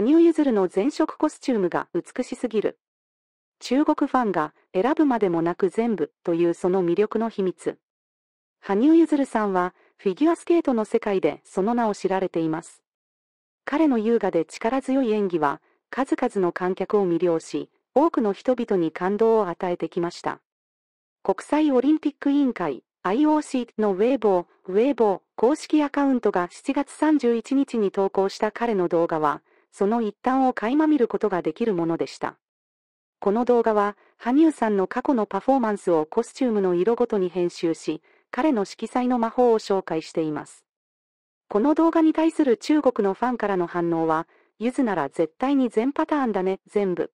羽生結弦の全色コスチュームが美しすぎる。中国ファンが選ぶまでもなく全部というその魅力の秘密。羽生結弦さんはフィギュアスケートの世界でその名を知られています。彼の優雅で力強い演技は数々の観客を魅了し、多くの人々に感動を与えてきました。国際オリンピック委員会 IOC のウェイボー、ウェイボー公式アカウントが7月31日に投稿した彼の動画は、その一端を垣間見ることができるものでした。この動画は、羽生さんの過去のパフォーマンスをコスチュームの色ごとに編集し、彼の色彩の魔法を紹介しています。この動画に対する中国のファンからの反応は、ゆずなら絶対に全パターンだね、全部。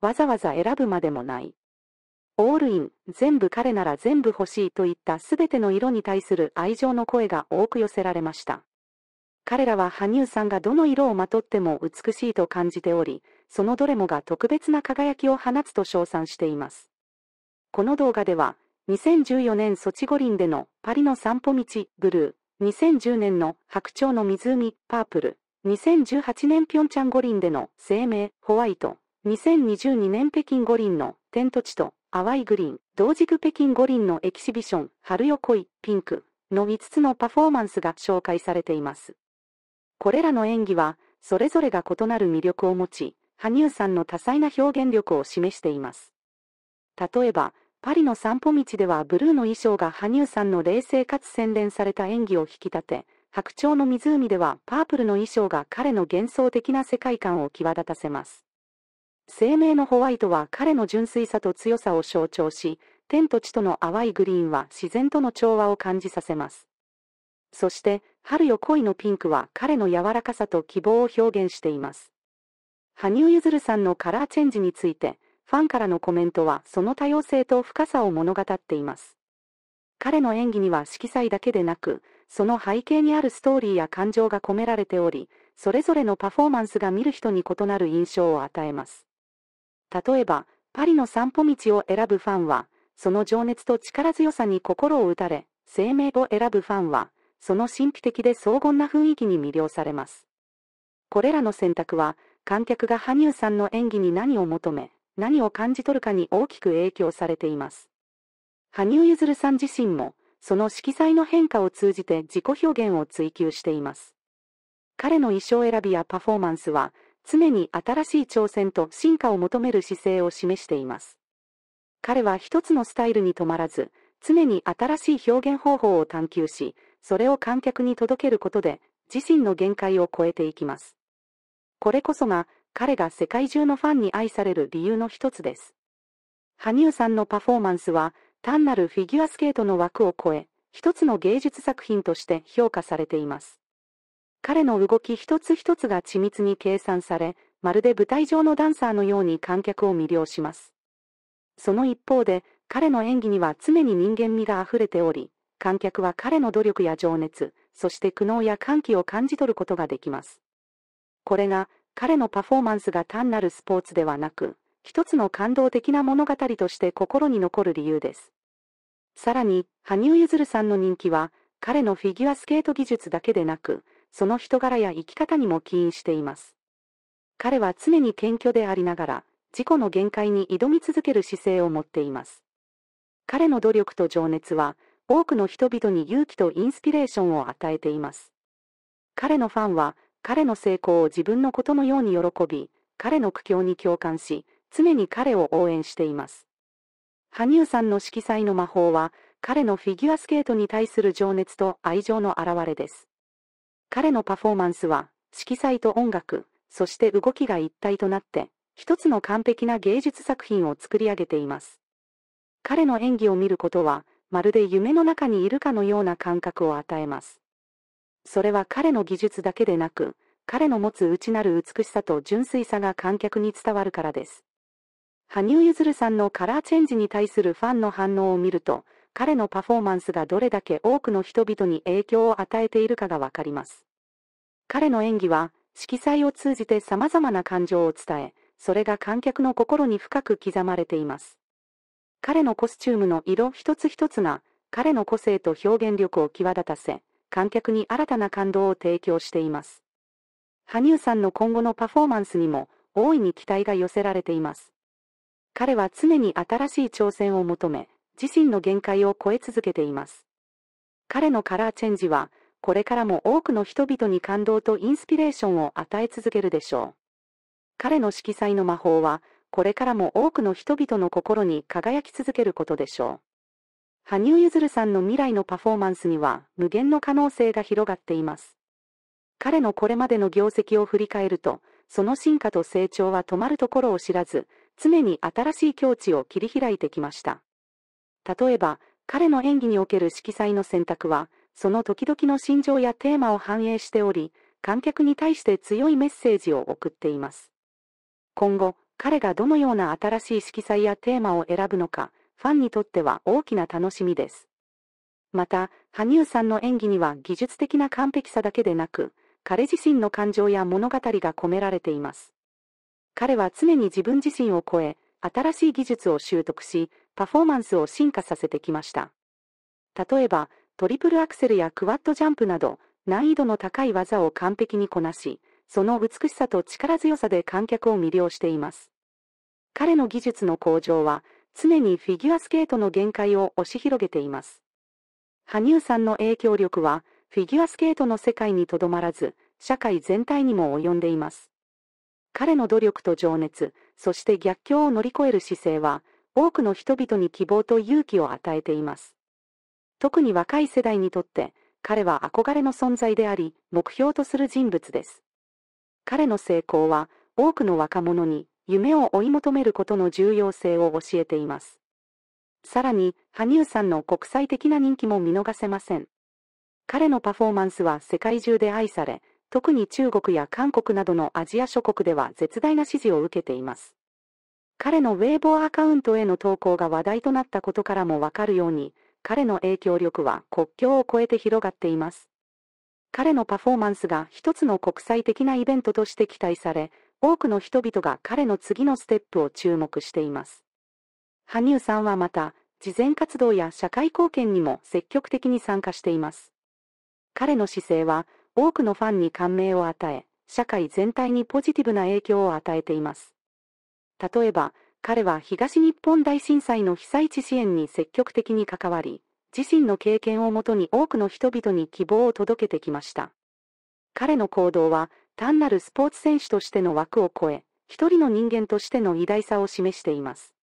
わざわざ選ぶまでもない。オールイン、全部彼なら全部欲しいといった全ての色に対する愛情の声が多く寄せられました。彼らは羽生さんがどの色をまとっても美しいと感じており、そのどれもが特別な輝きを放つと称賛しています。この動画では、2014年ソチ五輪でのパリの散歩道ブルー、2010年の白鳥の湖パープル、2018年ピョンチャン五輪での生命ホワイト、2022年北京五輪の天と地と淡いグリーン、同軸北京五輪のエキシビション春よ来いピンクの5つのパフォーマンスが紹介されています。これらの演技は、それぞれが異なる魅力を持ち、羽生さんの多彩な表現力を示しています。例えば、パリの散歩道ではブルーの衣装が羽生さんの冷静かつ洗練された演技を引き立て、白鳥の湖ではパープルの衣装が彼の幻想的な世界観を際立たせます。生命のホワイトは彼の純粋さと強さを象徴し、天と地との淡いグリーンは自然との調和を感じさせます。そして、春よ恋のピンクは彼の柔らかさと希望を表現しています。羽生結弦さんのカラーチェンジについて、ファンからのコメントはその多様性と深さを物語っています。彼の演技には色彩だけでなく、その背景にあるストーリーや感情が込められており、それぞれのパフォーマンスが見る人に異なる印象を与えます。例えば、パリの散歩道を選ぶファンは、その情熱と力強さに心を打たれ、生命を選ぶファンは、その神秘的で荘厳な雰囲気に魅了されます。これらの選択は、観客が羽生さんの演技に何を求め、何を感じ取るかに大きく影響されています。羽生結弦さん自身も、その色彩の変化を通じて自己表現を追求しています。彼の衣装選びやパフォーマンスは、常に新しい挑戦と進化を求める姿勢を示しています。彼は一つのスタイルに止まらず、常に新しい表現方法を探求し、それを観客に届けることで、自身の限界を超えていきます。これこそが、彼が世界中のファンに愛される理由の一つです。羽生さんのパフォーマンスは、単なるフィギュアスケートの枠を超え、一つの芸術作品として評価されています。彼の動き一つ一つが緻密に計算され、まるで舞台上のダンサーのように観客を魅了します。その一方で、彼の演技には常に人間味が溢れており、観客は彼の努力や情熱、そして苦悩や歓喜を感じ取ることができます。これが、彼のパフォーマンスが単なるスポーツではなく、一つの感動的な物語として心に残る理由です。さらに、羽生結弦さんの人気は、彼のフィギュアスケート技術だけでなく、その人柄や生き方にも起因しています。彼は常に謙虚でありながら、自己の限界に挑み続ける姿勢を持っています。彼の努力と情熱は、多くの人々に勇気とインスピレーションを与えています。彼のファンは、彼の成功を自分のことのように喜び、彼の苦境に共感し、常に彼を応援しています。羽生さんの色彩の魔法は、彼のフィギュアスケートに対する情熱と愛情の表れです。彼のパフォーマンスは、色彩と音楽、そして動きが一体となって、一つの完璧な芸術作品を作り上げています。彼の演技を見ることは、まるで夢の中にいるかのような感覚を与えます。それは彼の技術だけでなく、彼の持つ内なる美しさと純粋さが観客に伝わるからです。羽生結弦さんのカラーチェンジに対するファンの反応を見ると、彼のパフォーマンスがどれだけ多くの人々に影響を与えているかがわかります。彼の演技は、色彩を通じて様々な感情を伝え、それが観客の心に深く刻まれています。彼のコスチュームの色一つ一つが、彼の個性と表現力を際立たせ、観客に新たな感動を提供しています。羽生さんの今後のパフォーマンスにも、大いに期待が寄せられています。彼は常に新しい挑戦を求め、自身の限界を超え続けています。彼のカラーチェンジは、これからも多くの人々に感動とインスピレーションを与え続けるでしょう。彼の色彩の魔法は、これからも多くの人々の心に輝き続けることでしょう。羽生結弦さんの未来のパフォーマンスには無限の可能性が広がっています。彼のこれまでの業績を振り返ると、その進化と成長は止まるところを知らず、常に新しい境地を切り開いてきました。例えば、彼の演技における色彩の選択は、その時々の心情やテーマを反映しており、観客に対して強いメッセージを送っています。今後、彼がどのような新しい色彩やテーマを選ぶのか、ファンにとっては大きな楽しみです。また、羽生さんの演技には技術的な完璧さだけでなく、彼自身の感情や物語が込められています。彼は常に自分自身を超え、新しい技術を習得し、パフォーマンスを進化させてきました。例えば、トリプルアクセルやクワッドジャンプなど、難易度の高い技を完璧にこなし、その美しさと力強さで観客を魅了しています。彼の技術の向上は、常にフィギュアスケートの限界を押し広げています。羽生さんの影響力は、フィギュアスケートの世界にとどまらず、社会全体にも及んでいます。彼の努力と情熱、そして逆境を乗り越える姿勢は、多くの人々に希望と勇気を与えています。特に若い世代にとって、彼は憧れの存在であり、目標とする人物です。彼の成功は多くの若者に夢を追い求めることの重要性を教えています。さらに、羽生さんの国際的な人気も見逃せません。彼のパフォーマンスは世界中で愛され、特に中国や韓国などのアジア諸国では絶大な支持を受けています。彼のウェイボーアカウントへの投稿が話題となったことからもわかるように、彼の影響力は国境を越えて広がっています。彼のパフォーマンスが一つの国際的なイベントとして期待され、多くの人々が彼の次のステップを注目しています。羽生さんはまた、慈善活動や社会貢献にも積極的に参加しています。彼の姿勢は、多くのファンに感銘を与え、社会全体にポジティブな影響を与えています。例えば、彼は東日本大震災の被災地支援に積極的に関わり、自身の経験をもとに多くの人々に希望を届けてきました。彼の行動は単なるスポーツ選手としての枠を超え、一人の人間としての偉大さを示しています。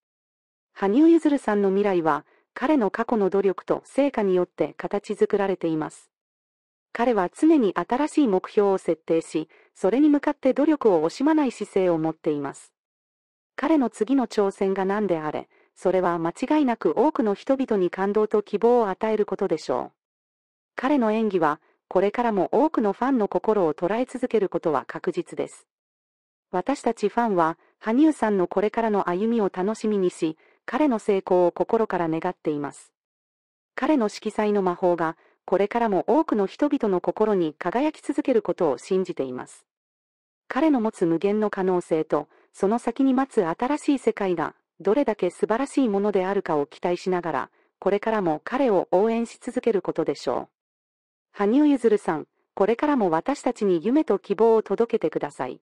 羽生結弦さんの未来は、彼の過去の努力と成果によって形作られています。彼は常に新しい目標を設定し、それに向かって努力を惜しまない姿勢を持っています。彼の次の挑戦が何であれ、それは間違いなく多くの人々に感動と希望を与えることでしょう。彼の演技は、これからも多くのファンの心を捉え続けることは確実です。私たちファンは、羽生さんのこれからの歩みを楽しみにし、彼の成功を心から願っています。彼の色彩の魔法が、これからも多くの人々の心に輝き続けることを信じています。彼の持つ無限の可能性と、その先に待つ新しい世界がどれだけ素晴らしいものであるかを期待しながら、これからも彼を応援し続けることでしょう。羽生結弦さん、これからも私たちに夢と希望を届けてください。